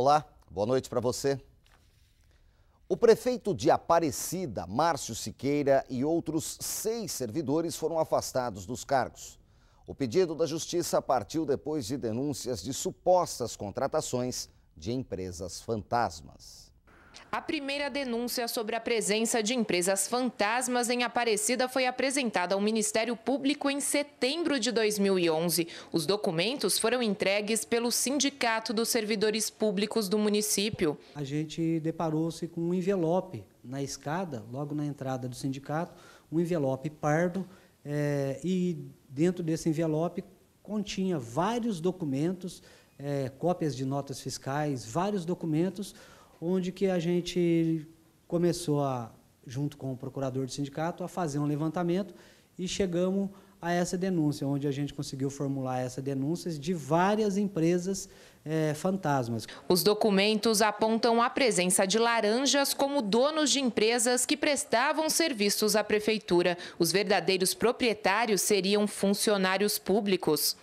Olá, boa noite para você. O prefeito de Aparecida, Márcio Siqueira, e outros seis servidores foram afastados dos cargos. O pedido da justiça partiu depois de denúncias de supostas contratações de empresas fantasmas. A primeira denúncia sobre a presença de empresas fantasmas em Aparecida foi apresentada ao Ministério Público em setembro de 2011. Os documentos foram entregues pelo Sindicato dos Servidores Públicos do município. A gente deparou-se com um envelope na escada, logo na entrada do sindicato, um envelope pardo, é, e dentro desse envelope continha vários documentos, é, cópias de notas fiscais, vários documentos onde que a gente começou a, junto com o procurador do sindicato, a fazer um levantamento e chegamos a essa denúncia, onde a gente conseguiu formular essa denúncia de várias empresas é, fantasmas. Os documentos apontam a presença de laranjas como donos de empresas que prestavam serviços à prefeitura. Os verdadeiros proprietários seriam funcionários públicos.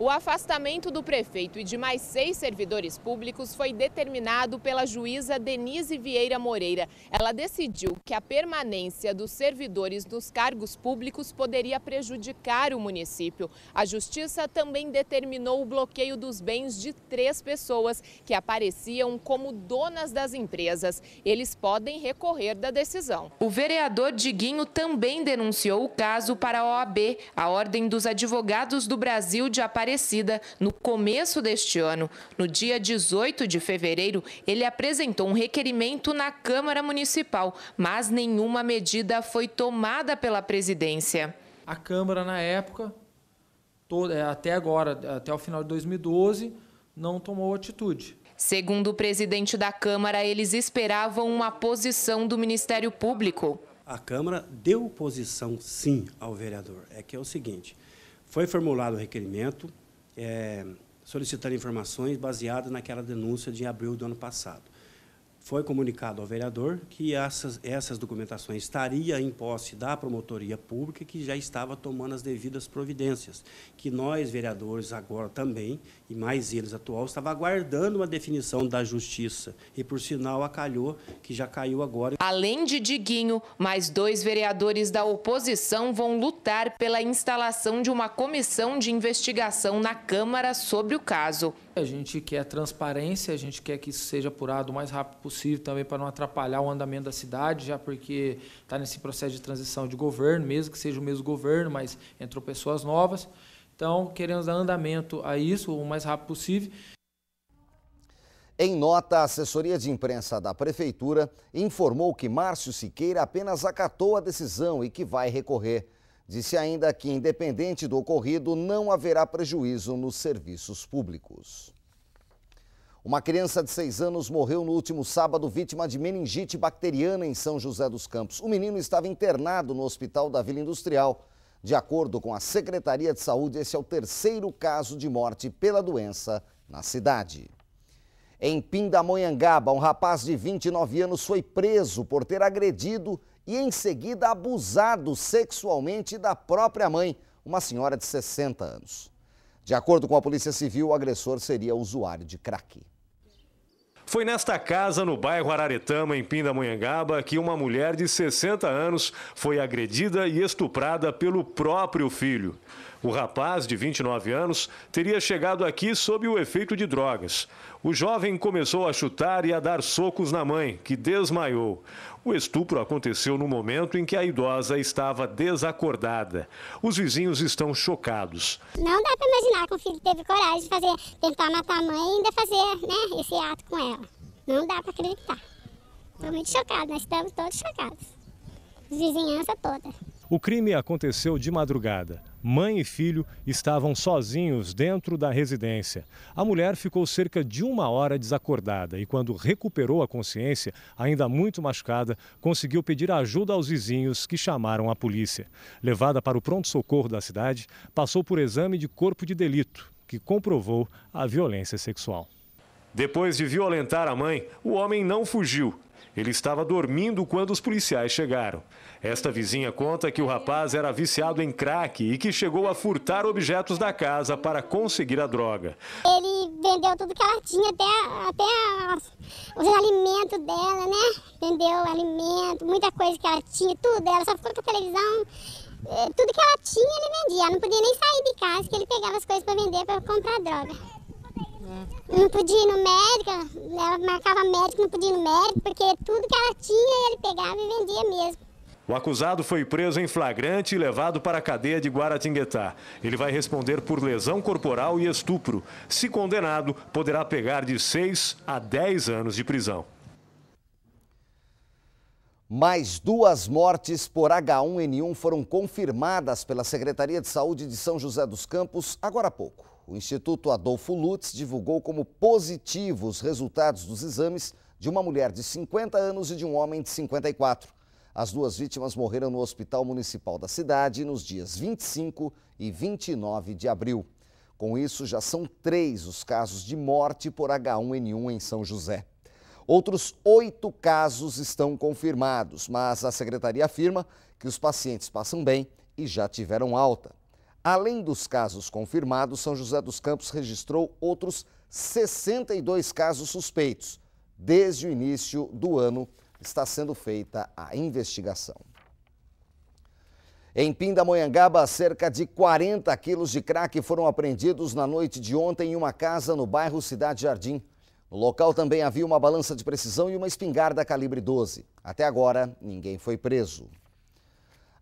O afastamento do prefeito e de mais seis servidores públicos foi determinado pela juíza Denise Vieira Moreira. Ela decidiu que a permanência dos servidores nos cargos públicos poderia prejudicar o município. A justiça também determinou o bloqueio dos bens de três pessoas que apareciam como donas das empresas. Eles podem recorrer da decisão. O vereador Diguinho também denunciou o caso para a OAB, a Ordem dos Advogados do Brasil de Aparecimento Aparecida, no começo deste ano, no dia 18 de fevereiro, ele apresentou um requerimento na Câmara Municipal, mas nenhuma medida foi tomada pela presidência. A Câmara, na época, é, até agora, até o final de 2012, não tomou atitude. Segundo o presidente da Câmara, eles esperavam uma posição do Ministério Público. A Câmara deu posição sim ao vereador. É que é o seguinte, foi formulado o requerimento é, solicitando informações baseado naquela denúncia de abril do ano passado foi comunicado ao vereador que essas, essas documentações estaria em posse da promotoria pública, que já estava tomando as devidas providências, que nós, vereadores, agora também, e mais eles atual, estava aguardando uma definição da justiça. E, por sinal, acalhou, que já caiu agora. Além de Diguinho, mais dois vereadores da oposição vão lutar pela instalação de uma comissão de investigação na Câmara sobre o caso a gente quer transparência, a gente quer que isso seja apurado o mais rápido possível também para não atrapalhar o andamento da cidade, já porque está nesse processo de transição de governo, mesmo que seja o mesmo governo, mas entrou pessoas novas. Então, queremos dar andamento a isso o mais rápido possível. Em nota, a assessoria de imprensa da Prefeitura informou que Márcio Siqueira apenas acatou a decisão e que vai recorrer. Disse ainda que, independente do ocorrido, não haverá prejuízo nos serviços públicos. Uma criança de seis anos morreu no último sábado vítima de meningite bacteriana em São José dos Campos. O menino estava internado no hospital da Vila Industrial. De acordo com a Secretaria de Saúde, esse é o terceiro caso de morte pela doença na cidade. Em Pindamonhangaba, um rapaz de 29 anos foi preso por ter agredido e em seguida abusado sexualmente da própria mãe, uma senhora de 60 anos. De acordo com a Polícia Civil, o agressor seria usuário de crack. Foi nesta casa, no bairro Araretama, em Pindamonhangaba, que uma mulher de 60 anos foi agredida e estuprada pelo próprio filho. O rapaz, de 29 anos, teria chegado aqui sob o efeito de drogas. O jovem começou a chutar e a dar socos na mãe, que desmaiou. O estupro aconteceu no momento em que a idosa estava desacordada. Os vizinhos estão chocados. Não dá para imaginar que o filho teve coragem de fazer, tentar matar a mãe e ainda fazer né, esse ato com ela. Não dá para acreditar. Estou muito chocado, nós estamos todos chocados. Vizinhança toda. O crime aconteceu de madrugada. Mãe e filho estavam sozinhos dentro da residência. A mulher ficou cerca de uma hora desacordada e, quando recuperou a consciência, ainda muito machucada, conseguiu pedir ajuda aos vizinhos que chamaram a polícia. Levada para o pronto-socorro da cidade, passou por exame de corpo de delito, que comprovou a violência sexual. Depois de violentar a mãe, o homem não fugiu ele estava dormindo quando os policiais chegaram. Esta vizinha conta que o rapaz era viciado em crack e que chegou a furtar objetos da casa para conseguir a droga. Ele vendeu tudo que ela tinha, até, até os, alimentos dela, né? Vendeu alimento, muita coisa que ela tinha, tudo. Ela só ficou com a televisão eh, tudo que ela tinha ele vendia. Ela não podia nem sair de casa que ele pegava as coisas para vender para comprar droga não podia ir no médico, ela marcava médico, não podia ir no médico, porque tudo que ela tinha ele pegava e vendia mesmo. O acusado foi preso em flagrante e levado para a cadeia de Guaratinguetá. Ele vai responder por lesão corporal e estupro. Se condenado, poderá pegar de 6 a 10 anos de prisão. Mais duas mortes por H1N1 foram confirmadas pela Secretaria de Saúde de São José dos Campos agora há pouco o Instituto Adolfo Lutz divulgou como positivos os resultados dos exames de uma mulher de 50 anos e de um homem de 54. As duas vítimas morreram no Hospital Municipal da cidade nos dias 25 e 29 de abril. Com isso, já são três os casos de morte por H1N1 em São José. Outros oito casos estão confirmados, mas a secretaria afirma que os pacientes passam bem e já tiveram alta. Além dos casos confirmados, São José dos Campos registrou outros 62 casos suspeitos. Desde o início do ano está sendo feita a investigação. Em Pindamonhangaba, cerca de 40 quilos de crack foram apreendidos na noite de ontem em uma casa no bairro Cidade Jardim. No local também havia uma balança de precisão e uma espingarda calibre 12. Até agora, ninguém foi preso.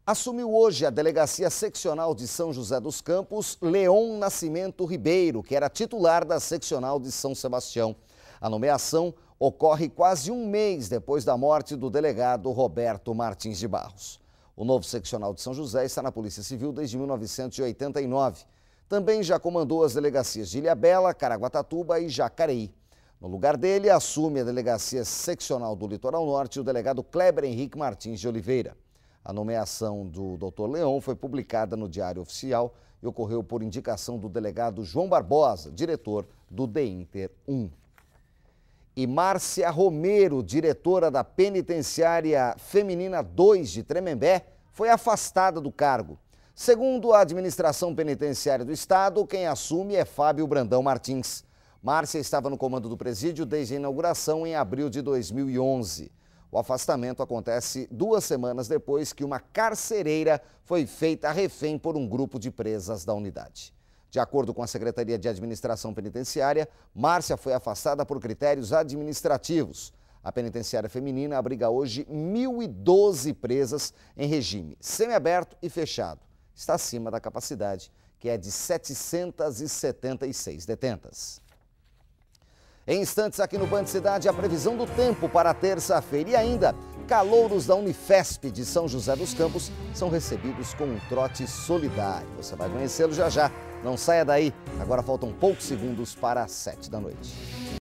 Assumiu hoje a Delegacia Seccional de São José dos Campos, Leon Nascimento Ribeiro, que era titular da Seccional de São Sebastião. A nomeação ocorre quase um mês depois da morte do delegado Roberto Martins de Barros. O novo seccional de São José está na Polícia Civil desde 1989. Também já comandou as delegacias de Ilhabela, Caraguatatuba e Jacareí. No lugar dele, assume a Delegacia Seccional do Litoral Norte o delegado Kleber Henrique Martins de Oliveira. A nomeação do Dr. Leão foi publicada no Diário Oficial e ocorreu por indicação do delegado João Barbosa, diretor do DEINTER 1. E Márcia Romero, diretora da Penitenciária Feminina 2 de Tremembé, foi afastada do cargo. Segundo a administração penitenciária do Estado, quem assume é Fábio Brandão Martins. Márcia estava no comando do presídio desde a inauguração em abril de 2011. O afastamento acontece duas semanas depois que uma carcereira foi feita refém por um grupo de presas da unidade. De acordo com a Secretaria de Administração Penitenciária, Márcia foi afastada por critérios administrativos. A penitenciária feminina abriga hoje 1.012 presas em regime semiaberto e fechado. Está acima da capacidade, que é de 776 detentas. Em instantes aqui no Band Cidade, a previsão do tempo para terça-feira e ainda calouros da Unifesp de São José dos Campos são recebidos com um trote solidário. Você vai conhecê-lo já já. Não saia daí. Agora faltam poucos segundos para as sete da noite.